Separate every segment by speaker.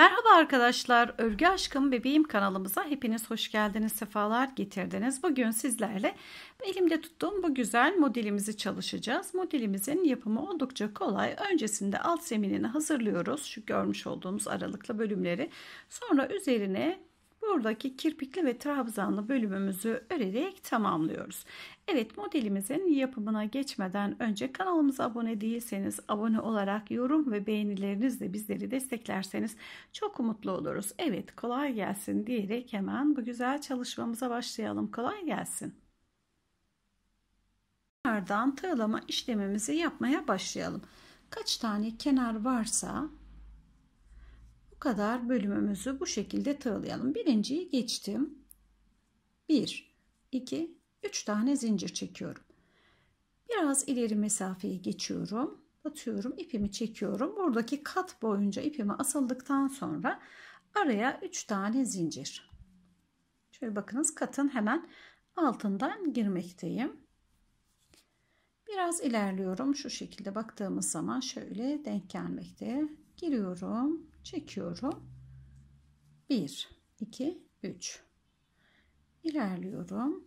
Speaker 1: Merhaba arkadaşlar, Örgü Aşkım Bebeğim kanalımıza hepiniz hoş geldiniz, sefalar getirdiniz. Bugün sizlerle elimde tuttuğum bu güzel modelimizi çalışacağız. Modelimizin yapımı oldukça kolay. Öncesinde alt zeminini hazırlıyoruz, şu görmüş olduğumuz aralıklı bölümleri. Sonra üzerine buradaki kirpikli ve trabzanlı bölümümüzü örerek tamamlıyoruz. Evet modelimizin yapımına geçmeden önce kanalımıza abone değilseniz abone olarak yorum ve beğenilerinizle bizleri desteklerseniz çok mutlu oluruz. Evet kolay gelsin diyerek hemen bu güzel çalışmamıza başlayalım. Kolay gelsin. Kenardan tığlama işlemimizi yapmaya başlayalım. Kaç tane kenar varsa kadar bölümümüzü bu şekilde tığlayalım. Birinciyi geçtim. 1, 2, 3 tane zincir çekiyorum. Biraz ileri mesafeye geçiyorum. Batıyorum, ipimi çekiyorum. Buradaki kat boyunca ipimi asıldıktan sonra araya 3 tane zincir. Şöyle bakınız katın hemen altından girmekteyim. Biraz ilerliyorum. Şu şekilde baktığımız zaman şöyle denk gelmekte. Giriyorum çekiyorum. 1 2 3 ilerliyorum.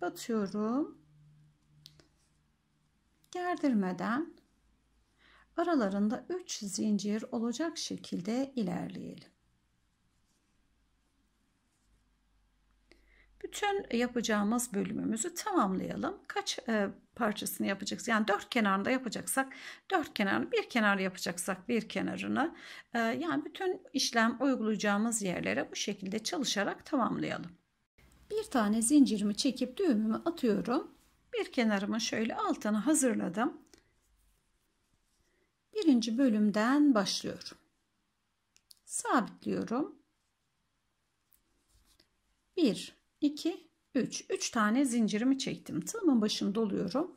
Speaker 1: Batıyorum. Gerdirmeden aralarında 3 zincir olacak şekilde ilerleyelim. Bütün yapacağımız bölümümüzü tamamlayalım. Kaç e, parçasını yapacağız? Yani dört kenarında yapacaksak dört kenarını, bir kenar yapacaksak bir kenarını. E, yani bütün işlem uygulayacağımız yerlere bu şekilde çalışarak tamamlayalım. Bir tane zincirimi çekip düğümümü atıyorum. Bir kenarımı şöyle altına hazırladım. Birinci bölümden başlıyorum. Sabitliyorum. Bir. 2, 3. 3 tane zincirimi çektim. Tığımın başını doluyorum.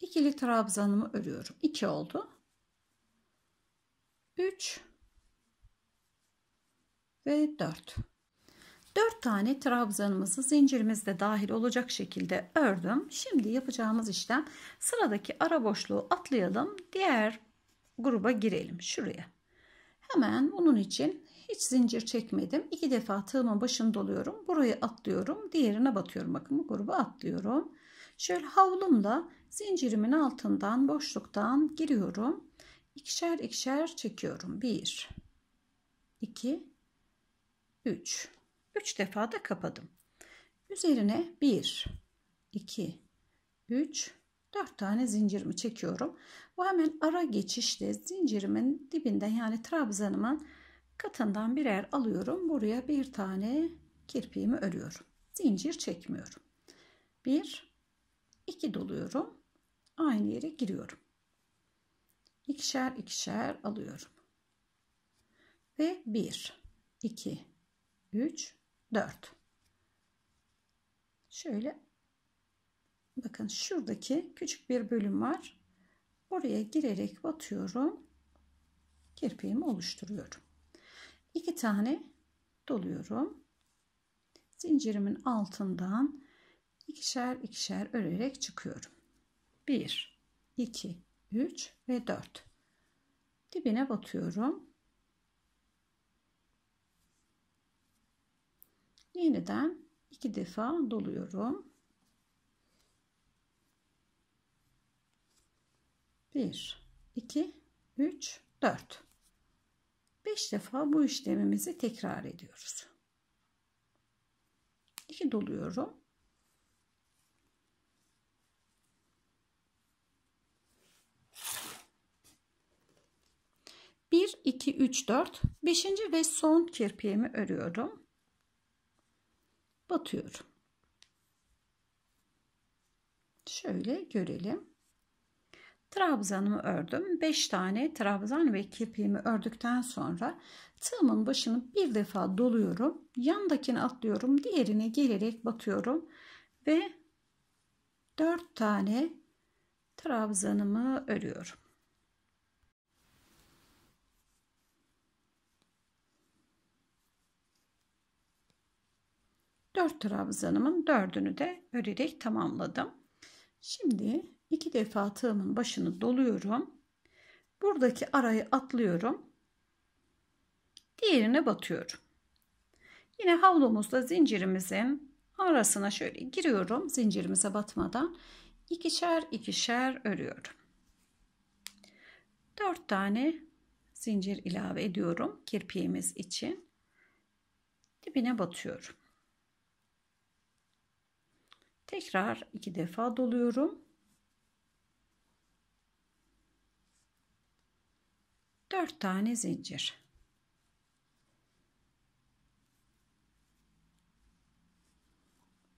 Speaker 1: İkili trabzanımı örüyorum. 2 oldu. 3 ve 4. 4 tane trabzanımızı zincirimizde dahil olacak şekilde ördüm. Şimdi yapacağımız işlem sıradaki ara boşluğu atlayalım. Diğer gruba girelim şuraya. Hemen bunun için hiç zincir çekmedim. İki defa tığımın başını doluyorum. Burayı atlıyorum. Diğerine batıyorum. Bakın bu grubu atlıyorum. Şöyle havlumla zincirimin altından boşluktan giriyorum. İkişer ikişer çekiyorum. Bir, iki, üç. Üç defa da kapadım. Üzerine bir, iki, üç, dört tane zincirimi çekiyorum. Bu hemen ara geçişte zincirimin dibinden yani trabzanımın katından birer alıyorum. Buraya bir tane kirpiğimi örüyorum. Zincir çekmiyorum. Bir, iki doluyorum. Aynı yere giriyorum. İkişer ikişer alıyorum. Ve bir, iki, üç, dört. Şöyle bakın şuradaki küçük bir bölüm var. Oraya girerek batıyorum. Kirpiğimi oluşturuyorum iki tane doluyorum. Zincirimin altından ikişer ikişer örerek çıkıyorum. 1 2 3 ve 4. Dibine batıyorum. Yeniden iki defa doluyorum. 1 2 3 4 5 defa bu işlemimizi tekrar ediyoruz. 2 doluyorum. Bir, iki, üç, dört. Beşinci ve son kirpiğimi örüyorum. Batıyorum. Şöyle görelim. Trabzanımı ördüm. 5 tane trabzan ve kirpiğimi ördükten sonra tığımın başını bir defa doluyorum. Yandakini atlıyorum. Diğerine gelerek batıyorum. Ve 4 tane trabzanımı örüyorum. Dört trabzanımın dördünü de örerek tamamladım. Şimdi iki defa tığımın başını doluyorum. Buradaki arayı atlıyorum. Diğerine batıyorum. Yine havlumuzda zincirimizin arasına şöyle giriyorum. Zincirimize batmadan ikişer ikişer örüyorum. Dört tane zincir ilave ediyorum kirpiğimiz için. Dibine batıyorum. Tekrar iki defa doluyorum. 4 tane zincir.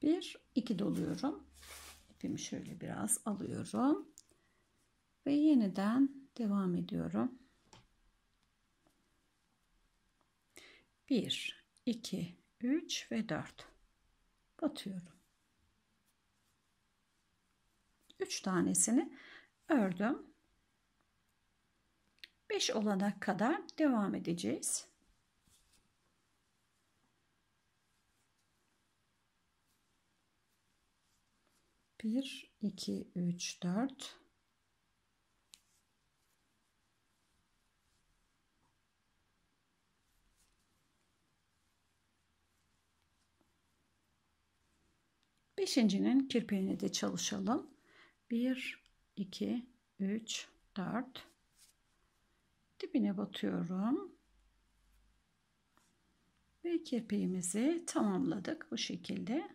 Speaker 1: Bir, iki doluyorum. İpimi şöyle biraz alıyorum. Ve yeniden devam ediyorum. Bir, iki, üç ve dört. Batıyorum. Üç tanesini ördüm. 5 olana kadar devam edeceğiz. Bir, iki, üç, dört. Beşincinin kirpiğini de çalışalım. Bir, iki, üç, dört dibine batıyorum. Ve kirpiğimizi tamamladık bu şekilde.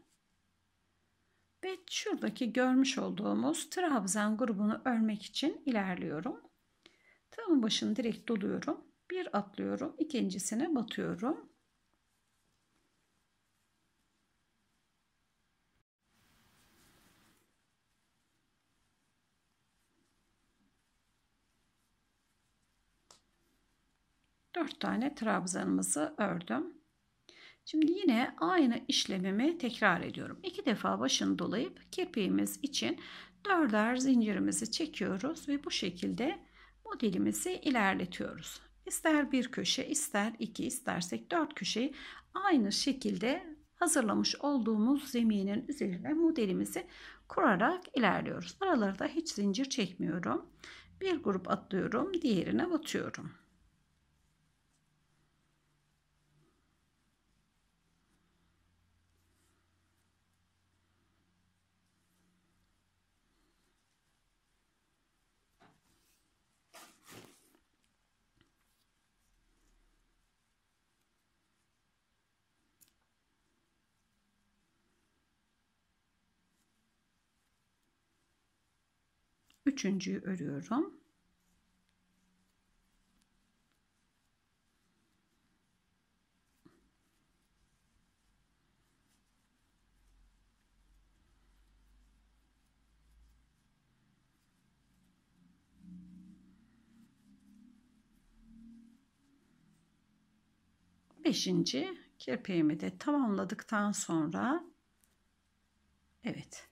Speaker 1: Ve şuradaki görmüş olduğumuz trabzan grubunu örmek için ilerliyorum. Tığımın başını direkt doluyorum. Bir atlıyorum. ikincisine batıyorum. 4 tane trabzanımızı ördüm. Şimdi yine aynı işlemimi tekrar ediyorum. İki defa başını dolayıp kirpiğimiz için dörder zincirimizi çekiyoruz ve bu şekilde modelimizi ilerletiyoruz. İster bir köşe, ister iki, istersek dört köşeyi aynı şekilde hazırlamış olduğumuz zeminin üzerine modelimizi kurarak ilerliyoruz. Aralarda hiç zincir çekmiyorum. Bir grup atlıyorum, diğerine batıyorum. Üçüncüyü örüyorum. Beşinci kirpiğimi de tamamladıktan sonra evet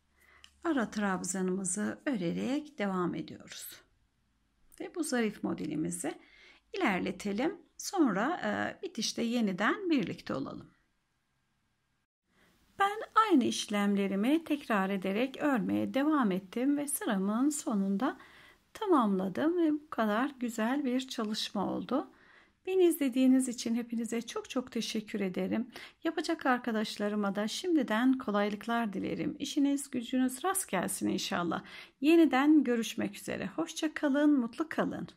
Speaker 1: ara trabzanımızı örerek devam ediyoruz. Ve bu zarif modelimizi ilerletelim. Sonra e, bitişte yeniden birlikte olalım. Ben aynı işlemlerimi tekrar ederek örmeye devam ettim ve sıramın sonunda tamamladım ve bu kadar güzel bir çalışma oldu. Beni izlediğiniz için hepinize çok çok teşekkür ederim. Yapacak arkadaşlarıma da şimdiden kolaylıklar dilerim. İşiniz gücünüz rast gelsin inşallah. Yeniden görüşmek üzere. Hoşça kalın, mutlu kalın.